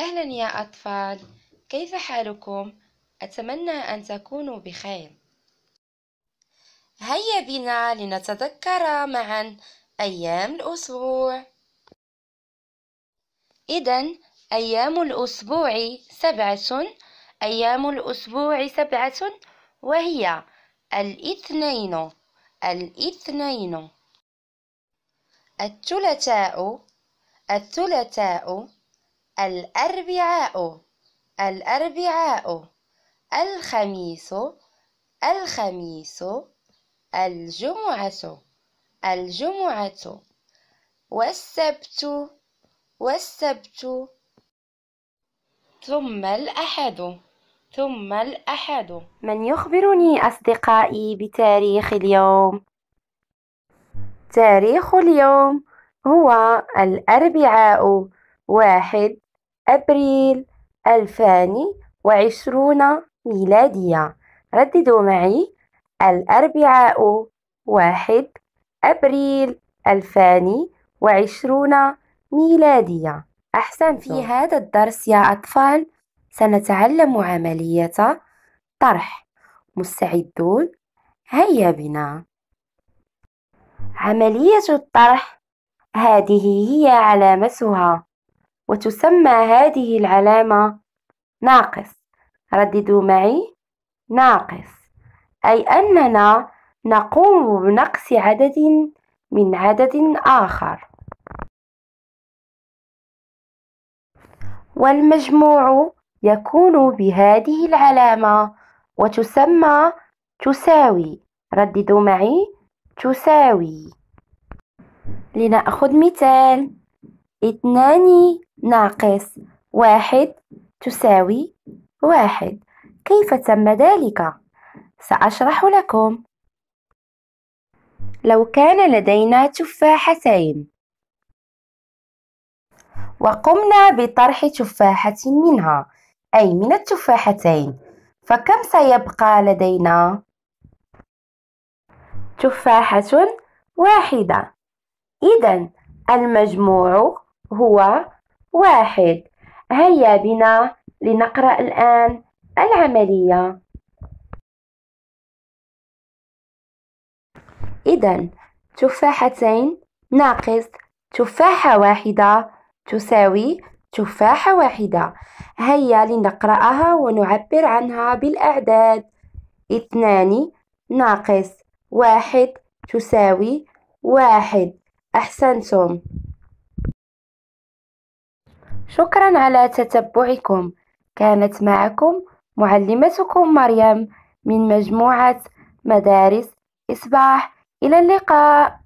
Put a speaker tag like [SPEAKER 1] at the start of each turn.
[SPEAKER 1] أهلا يا أطفال كيف حالكم؟ أتمنى أن تكونوا بخير هيا بنا لنتذكر معا أيام الأسبوع إذا أيام الأسبوع سبعة أيام الأسبوع سبعة وهي الاثنين الاثنين الثلاثاء الثلاثاء الأربعاء الأربعاء الخميس الخميس الجمعة الجمعة والسبت والسبت ثم الأحد ثم الأحد من يخبرني أصدقائي بتاريخ اليوم؟ تاريخ اليوم هو الأربعاء واحد أبريل ألفان وعشرون ميلادية رددوا معي الأربعاء واحد أبريل ألفان وعشرون ميلادية أحسن في نعم. هذا الدرس يا أطفال سنتعلم عملية طرح مستعدون هيا بنا عملية الطرح هذه هي علامتها وتسمى هذه العلامة ناقص رددوا معي ناقص أي أننا نقوم بنقص عدد من عدد آخر والمجموع يكون بهذه العلامة وتسمى تساوي رددوا معي تساوي لنأخذ مثال اثنان ناقص واحد تساوي واحد كيف تم ذلك؟ سأشرح لكم لو كان لدينا تفاحتين وقمنا بطرح تفاحة منها أي من التفاحتين فكم سيبقى لدينا؟ تفاحة واحدة إذا المجموع هو واحد هيا بنا لنقرأ الآن العملية إذا تفاحتين ناقص تفاحة واحدة تساوي تفاحة واحدة هيا لنقرأها ونعبر عنها بالأعداد اثنان ناقص واحد تساوي واحد أحسنتم شكرا على تتبعكم كانت معكم معلمتكم مريم من مجموعة مدارس إصباح إلى اللقاء